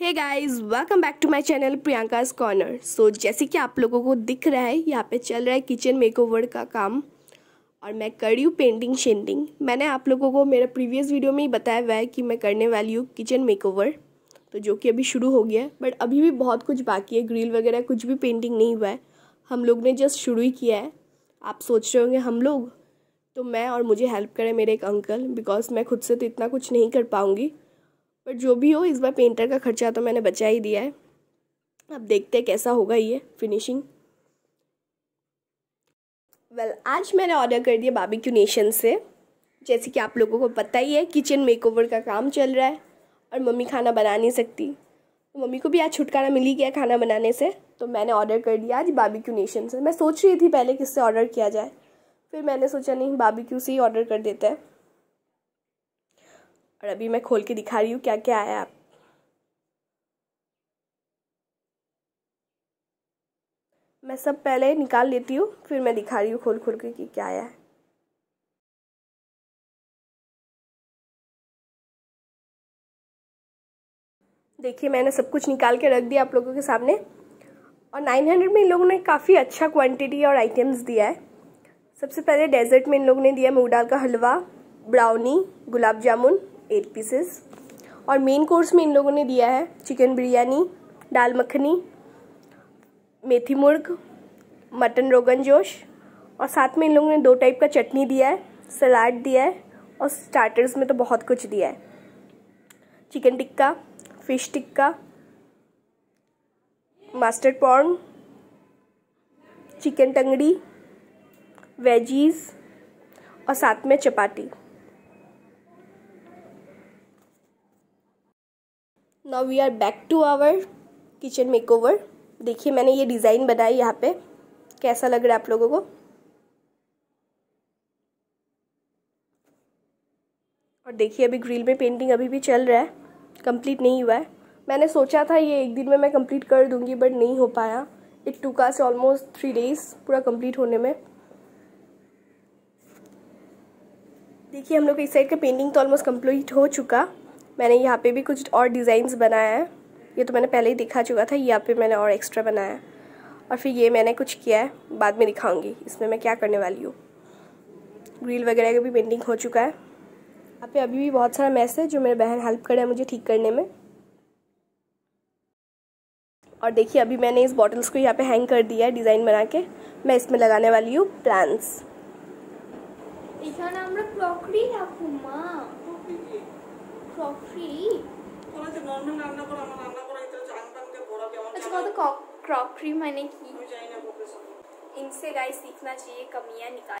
hey guys welcome back to my channel Priyanka's corner so जैसे कि आप लोगों को दिख रहा है यहाँ पे चल रहा है किचन मेकओवर का काम और मैं कर रही हूँ पेंटिंग शेंटिंग मैंने आप लोगों को मेरा प्रीवियस वीडियो में ही बताया हुआ है कि मैं करने वाली हूँ किचन मेकओवर तो जो कि अभी शुरू हो गया है बट अभी भी बहुत कुछ बाकी है ग्रिल वगैरह कुछ भी पेंटिंग नहीं हुआ है हम लोग ने जस्ट शुरू ही किया है आप सोच रहे होंगे हम लोग तो मैं और मुझे हेल्प करें मेरे एक अंकल बिकॉज मैं खुद से तो इतना कुछ नहीं कर पाऊँगी बट जो भी हो इस बार पेंटर का खर्चा तो मैंने बचा ही दिया है अब देखते हैं कैसा होगा ये फिनिशिंग वेल well, आज मैंने ऑर्डर कर दिया क्यू नेशन से जैसे कि आप लोगों को पता ही है किचन मेकओवर का काम चल रहा है और मम्मी खाना बना नहीं सकती तो मम्मी को भी आज छुटकारा मिल ही गया खाना बनाने से तो मैंने ऑर्डर कर दिया आज क्यू नेशन से मैं सोच रही थी पहले किससे ऑर्डर किया जाए फिर मैंने सोचा नहीं बाबी से ही ऑर्डर कर देते हैं और अभी मैं खोल के दिखा रही हूँ क्या क्या आया आप मैं सब पहले निकाल लेती हूँ फिर मैं दिखा रही हूँ खोल खोल के कि क्या आया है देखिए मैंने सब कुछ निकाल के रख दिया आप लोगों के सामने और 900 में इन लोगों ने काफ़ी अच्छा क्वांटिटी और आइटम्स दिया है सबसे पहले डेजर्ट में इन लोगों ने दिया मूंग दाल का halwa brownie gulab jamun eight pieces और मेन कोर्स में इन लोगों ने दिया है चिकन बिरयानी दाल मखनी मेथी मुर्ग मटन रोगन जोश और साथ में इन लोगों ने दो टाइप का चटनी दिया है सलाद दिया है और स्टार्टर्स में तो बहुत कुछ दिया है चिकन टिक्का फिश टिक्का मास्टर पॉर्न चिकन टंगड़ी वेजीज़ और साथ में chapati now we are back to our kitchen makeover देखिए मैंने ये डिज़ाइन बनाई यहाँ पे कैसा लग रहा है आप लोगों को और देखिए अभी ग्रिल में पेंटिंग अभी भी चल रहा है कंप्लीट नहीं हुआ है मैंने सोचा था ये एक दिन में मैं कंप्लीट कर दूंगी बट नहीं हो पाया इट टू का से ऑलमोस्ट थ्री डेज पूरा कंप्लीट होने में देखिए हम लोग इस साइड का पेंटिंग तो ऑलमोस्ट कंप्लीट हो चुका मैंने यहाँ पे भी कुछ और डिज़ाइंस बनाया है ये तो मैंने पहले ही दिखा चुका था यहाँ पे मैंने और एक्स्ट्रा बनाया है और फिर ये मैंने कुछ किया है बाद में दिखाऊंगी इसमें मैं क्या करने वाली हूँ ग्रिल वगैरह का भी पेंटिंग हो चुका है यहाँ पे अभी भी बहुत सारा मैस है जो मेरे बहन हेल्प करे मुझे ठीक करने में और देखिए अभी मैंने इस बॉटल्स को यहाँ पर हैंग कर दिया है डिज़ाइन बना के मैं इसमें लगाने वाली हूँ प्लान्स এখানে আমরা ক্রকরি ক্রক ফ্রি তোমরা যে নরমাল রান্না করো আমার রান্না করাই তো জানতাম যে বড়া কেমন अच्छा वो तो क्रॉकरी मैंने की इनसे गाइस सीखना चाहिए कमियां निकाल